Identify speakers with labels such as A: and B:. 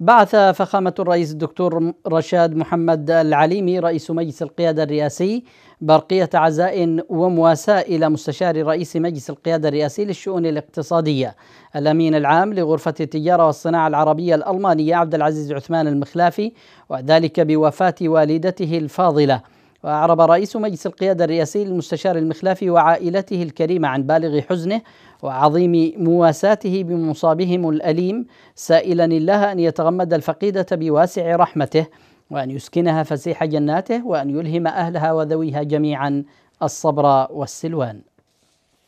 A: بعث فخامة الرئيس الدكتور رشاد محمد العليمي رئيس مجلس القيادة الرئاسي برقية عزاء ومواساة إلى مستشار رئيس مجلس القيادة الرئاسي للشؤون الاقتصادية الأمين العام لغرفة التجارة والصناعة العربية الألمانية عبد العزيز عثمان المخلافي وذلك بوفاة والدته الفاضلة وأعرب رئيس مجلس القيادة الرئاسي للمستشار المخلافي وعائلته الكريمة عن بالغ حزنه وعظيم مواساته بمصابهم الأليم سائلا الله أن يتغمد الفقيدة بواسع رحمته وأن يسكنها فسيح جناته وأن يلهم أهلها وذويها جميعا الصبر والسلوان